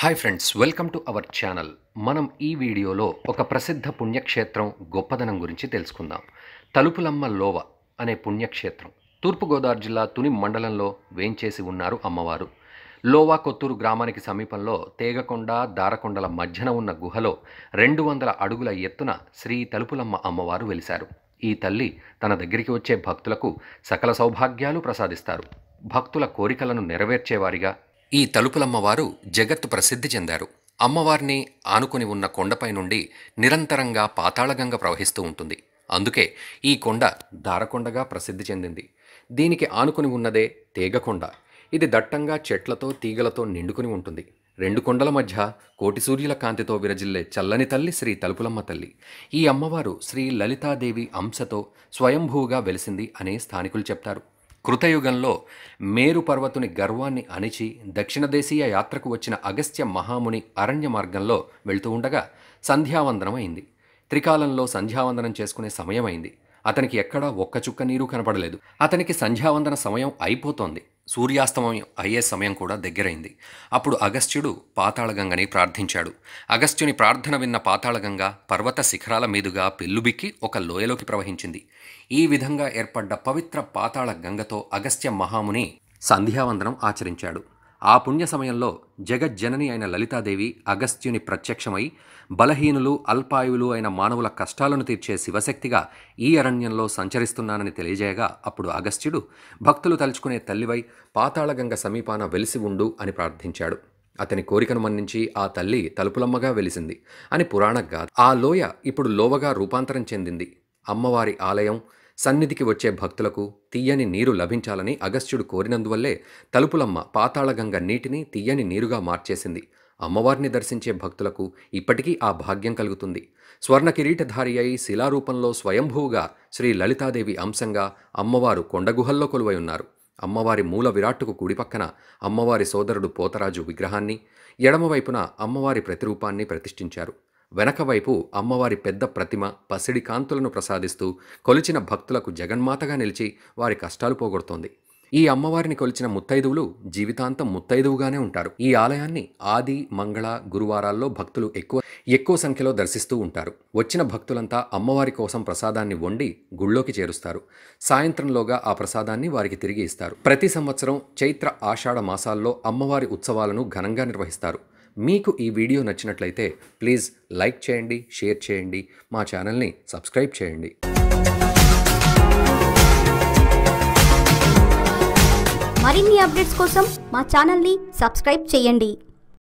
hi friends welcome to our channel మనం ఈ వీడియోలో ఒక ప్రసిద్ధ పుణ్యక్షేత్రం గొప్పదనం గురించి తెలుసుకుందాం తలుపులమ్మ లోవ అనే పుణ్యక్షేత్రం తూర్పుగోదావరి జిల్లా తుని మండలంలో వేంచేసి ఉన్నారు అమ్మవారు లోవా కొత్తూరు గ్రామానికి సమీపంలో తేగకొండ దారకొండల మధ్యన ఉన్న గుహలో రెండు వందల అడుగుల ఎత్తున శ్రీ తలుపులమ్మ అమ్మవారు వెలిశారు ఈ తల్లి తన దగ్గరికి వచ్చే భక్తులకు సకల సౌభాగ్యాలు ప్రసాదిస్తారు భక్తుల కోరికలను నెరవేర్చేవారిగా ఈ తలుపులమ్మవారు జగత్తు ప్రసిద్ధి చెందారు అమ్మవారిని ఆనుకుని ఉన్న కొండపై నుండి నిరంతరంగా పాతాళగంగ ప్రవహిస్తూ ఉంటుంది అందుకే ఈ కొండ దారకొండగా ప్రసిద్ధి చెందింది దీనికి ఆనుకుని ఉన్నదే తేగకొండ ఇది దట్టంగా చెట్లతో తీగలతో నిండుకుని ఉంటుంది రెండు కొండల మధ్య కోటి సూర్యుల కాంతితో విరజిల్లే చల్లని తల్లి శ్రీ తలుపులమ్మ తల్లి ఈ అమ్మవారు శ్రీ లలితాదేవి అంశతో స్వయంభూగా వెలిసింది అనే స్థానికులు చెప్తారు కృతయుగంలో మేరు పర్వతుని గర్వాన్ని అణిచి దక్షిణదేశీయ యాత్రకు వచ్చిన అగస్త్య మహాముని అరణ్య మార్గంలో వెళ్తూ ఉండగా సంధ్యావందనమైంది త్రికాలంలో సంధ్యావందనం చేసుకునే సమయమైంది అతనికి ఎక్కడా ఒక్క చుక్క నీరు కనపడలేదు అతనికి సంధ్యావందన సమయం అయిపోతోంది సూర్యాస్తమయం అయ్యే సమయం కూడా దగ్గరైంది అప్పుడు అగస్త్యుడు పాతాళగంగని ప్రార్థించాడు అగస్త్యుని ప్రార్థన విన్న పాతాళగంగ పర్వత శిఖరాల మీదుగా పెల్లుబిక్కి ఒక లోయలోకి ప్రవహించింది ఈ విధంగా ఏర్పడ్డ పవిత్ర పాతాళ గంగతో అగస్త్య మహాముని సంధ్యావందనం ఆచరించాడు ఆ పుణ్య సమయంలో జగజ్జనని అయిన లలితాదేవి అగస్త్యుని ప్రత్యక్షమై బలహీనులు అల్పాయువులు అయిన మానవుల కష్టాలను తీర్చే శివశక్తిగా ఈ అరణ్యంలో సంచరిస్తున్నానని తెలియజేయగా అప్పుడు అగస్త్యుడు భక్తులు తలుచుకునే తల్లివై పాతాళగంగ సమీపాన వెలిసి ఉండు అని ప్రార్థించాడు అతని కోరికను మన్నించి ఆ తల్లి తలుపులమ్మగా వెలిసింది అని పురాణగా ఆ లోయ ఇప్పుడు లోవగా రూపాంతరం చెందింది అమ్మవారి ఆలయం సన్నిధికి వచ్చే భక్తులకు తీయని నీరు లభించాలని అగస్త్యుడు కోరినందువల్లే తలుపులమ్మ పాతాళగంగ నీటిని తీయని నీరుగా మార్చేసింది అమ్మవారిని దర్శించే భక్తులకు ఇప్పటికీ ఆ భాగ్యం కలుగుతుంది స్వర్ణ కిరీటధారి అయి శిలారూపంలో స్వయంభూగా శ్రీ లలితాదేవి అంశంగా అమ్మవారు కొండగుహల్లో కొలువై ఉన్నారు అమ్మవారి మూల విరాట్టుకు కుడిపక్కన అమ్మవారి సోదరుడు పోతరాజు విగ్రహాన్ని ఎడమవైపున అమ్మవారి ప్రతిరూపాన్ని ప్రతిష్ఠించారు వెనకవైపు అమ్మవారి పెద్ద ప్రతిమ పసిడి కాంతులను ప్రసాదిస్తూ కొలిచిన భక్తులకు జగన్మాతగా నిలిచి వారి కష్టాలు పోగొడుతోంది ఈ అమ్మవారిని కొలిచిన ముత్తైదువులు జీవితాంతం ముత్తైదువుగానే ఉంటారు ఈ ఆలయాన్ని ఆది మంగళ గురువారాల్లో భక్తులు ఎక్కువ ఎక్కువ సంఖ్యలో దర్శిస్తూ ఉంటారు వచ్చిన భక్తులంతా అమ్మవారి కోసం ప్రసాదాన్ని వండి గుళ్ళోకి చేరుస్తారు సాయంత్రంలోగా ఆ ప్రసాదాన్ని వారికి తిరిగి ఇస్తారు ప్రతి సంవత్సరం చైత్ర ఆషాఢ మాసాల్లో అమ్మవారి ఉత్సవాలను ఘనంగా నిర్వహిస్తారు మీకు ఈ వీడియో నచ్చినట్లయితే ప్లీజ్ లైక్ చేయండి షేర్ చేయండి మా ఛానల్ని సబ్స్క్రైబ్ చేయండి మరిన్ని అప్డేట్స్ కోసం మా ఛానల్ని సబ్స్క్రైబ్ చేయండి